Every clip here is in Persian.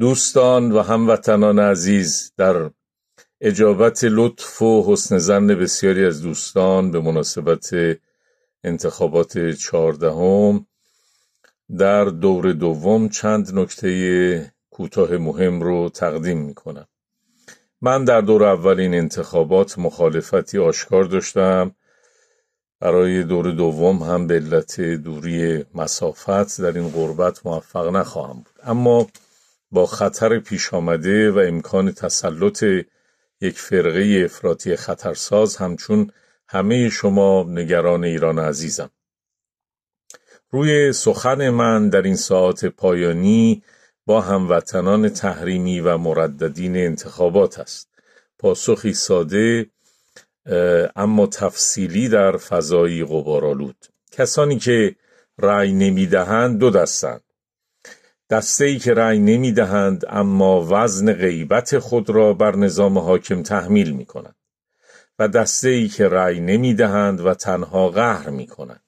دوستان و هموطنان عزیز در اجابت لطف و حسن زن بسیاری از دوستان به مناسبت انتخابات چهاردهم در دور دوم چند نکته کوتاه مهم رو تقدیم می کنم. من در دور اولین انتخابات مخالفتی آشکار داشتم برای دور دوم هم به علت دوری مسافت در این غربت موفق نخواهم بود اما با خطر پیش آمده و امکان تسلط یک فرقه افراطی خطرساز همچون همه شما نگران ایران عزیزم روی سخن من در این ساعت پایانی با هموطنان تحریمی و مرددین انتخابات است پاسخی ساده اما تفصیلی در فضایی غبارالود کسانی که رأی نمیدهند دو دستند دسته ای که رأی نمی دهند اما وزن غیبت خود را بر نظام حاکم تحمیل می کنند و دسته ای که رأی نمی دهند و تنها قهر می کنند.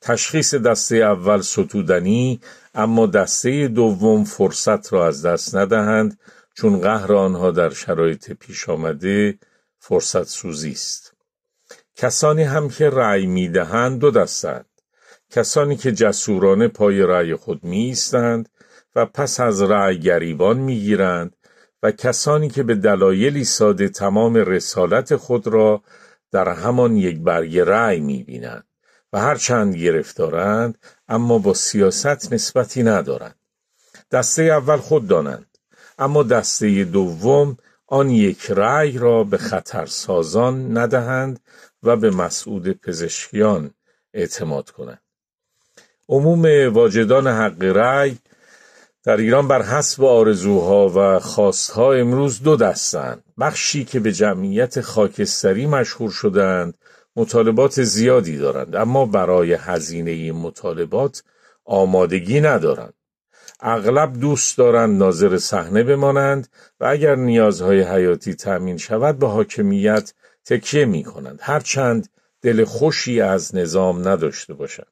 تشخیص دسته اول ستودنی اما دسته دوم فرصت را از دست ندهند چون قهر آنها در شرایط پیش آمده فرصت سوزی است. کسانی هم که رأی می دهند دو دستند. کسانی که جسورانه پای رأی خود می ایستند و پس از رأی گریبان می گیرند و کسانی که به دلایلی ساده تمام رسالت خود را در همان یک برگ رأی می بینند و هرچند گرفتارند اما با سیاست نسبتی ندارند. دسته اول خود دانند اما دسته دوم آن یک رأی را به خطر سازان ندهند و به مسعود پزشکیان اعتماد کنند. عموم واجدان حق رأی در ایران بر حسب آرزوها و خواستها امروز دو دستند بخشی که به جمعیت خاکستری مشهور شدند مطالبات زیادی دارند اما برای هزینه این مطالبات آمادگی ندارند اغلب دوست دارند ناظر صحنه بمانند و اگر نیازهای حیاتی تأمین شود به حاکمیت تکیه می کنند هرچند دل خوشی از نظام نداشته باشند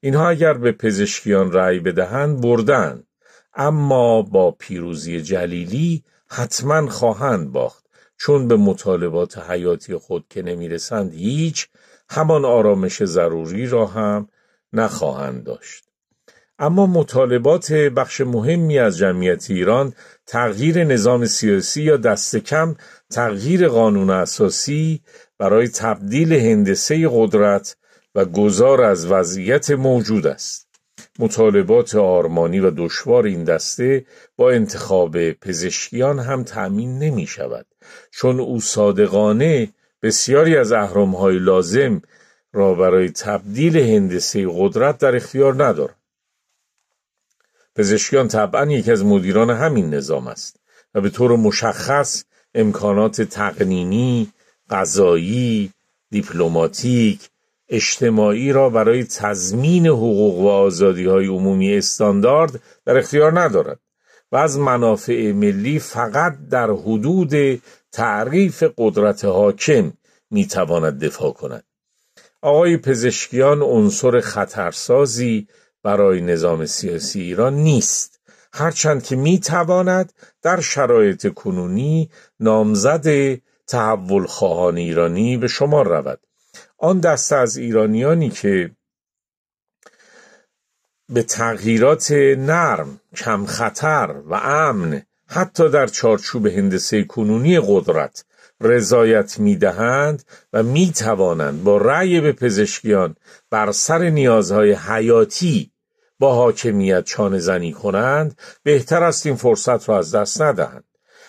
اینها اگر به پزشکیان رأی بدهند بردن، اما با پیروزی جلیلی حتما خواهند باخت چون به مطالبات حیاتی خود که نمیرسند هیچ همان آرامش ضروری را هم نخواهند داشت اما مطالبات بخش مهمی از جمعیت ایران تغییر نظام سیاسی یا دست کم تغییر قانون اساسی برای تبدیل هندسه قدرت و گذار از وضعیت موجود است مطالبات آرمانی و دشوار این دسته با انتخاب پزشکیان هم تأمین نمی شود چون او صادقانه بسیاری از های لازم را برای تبدیل هندسه قدرت در اختیار ندارد پزشکیان طبعا یکی از مدیران همین نظام است و به طور مشخص امکانات تقنینی، قضایی دیپلماتیک، اجتماعی را برای تضمین حقوق و آزادی های عمومی استاندارد در اختیار ندارد و از منافع ملی فقط در حدود تعریف قدرت حاکم میتواند دفاع کند آقای پزشکیان عنصر خطرسازی برای نظام سیاسی ایران نیست هرچند که میتواند در شرایط کنونی نامزد تحول خواهان ایرانی به شمار رود آن دست از ایرانیانی که به تغییرات نرم، کم خطر و امن حتی در چارچوب هندسه کنونی قدرت رضایت میدهند و میتوانند با رأی به پزشکیان بر سر نیازهای حیاتی با حاکمیت چانه زنی کنند بهتر است این فرصت را از دست ندهند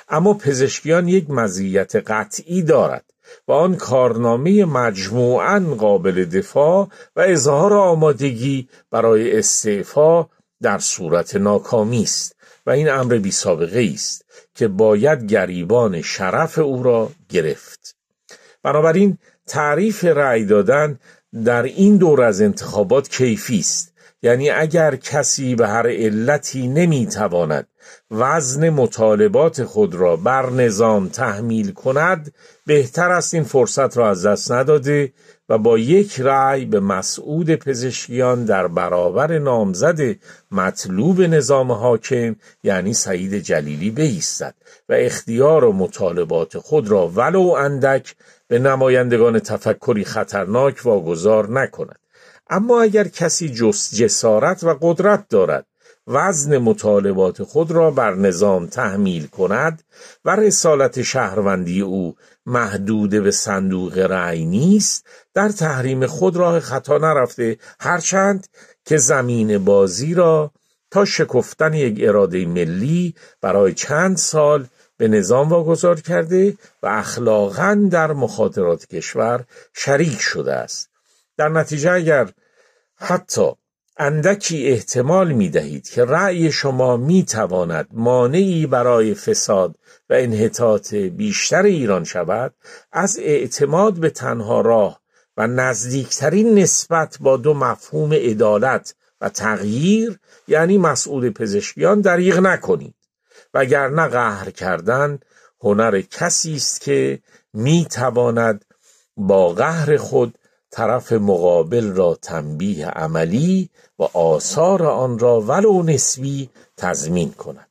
اما پزشکیان یک مزیت قطعی دارد و آن کارنامه مجموعا قابل دفاع و اظهار آمادگی برای استعفا در صورت ناکامی است و این امر بی سابقه است که باید گریبان شرف او را گرفت بنابراین تعریف رأی دادن در این دور از انتخابات کیفی است یعنی اگر کسی به هر علتی نمیتواند وزن مطالبات خود را بر نظام تحمیل کند بهتر است این فرصت را از دست نداده و با یک رأی به مسعود پزشکیان در برابر نامزد مطلوب نظام حاکم یعنی سعید جلیلی بایستد و اختیار و مطالبات خود را ولو اندک به نمایندگان تفکری خطرناک واگذار نکند اما اگر کسی جس جسارت و قدرت دارد وزن مطالبات خود را بر نظام تحمیل کند و رسالت شهروندی او محدود به صندوق رأی نیست در تحریم خود راه خطا نرفته هرچند که زمین بازی را تا شکفتن یک اراده ملی برای چند سال به نظام واگذار کرده و اخلاقا در مخاطرات کشور شریک شده است در نتیجه اگر حتی اندکی احتمال می دهید که رأی شما می تواند مانعی برای فساد و انحطاط بیشتر ایران شود از اعتماد به تنها راه و نزدیکترین نسبت با دو مفهوم عدالت و تغییر یعنی مسئول پزشکیان دریغ نکنید وگرنه قهر کردن هنر کسی است که می تواند با قهر خود طرف مقابل را تنبیه عملی و آثار آن را ولو نسبی تضمین کند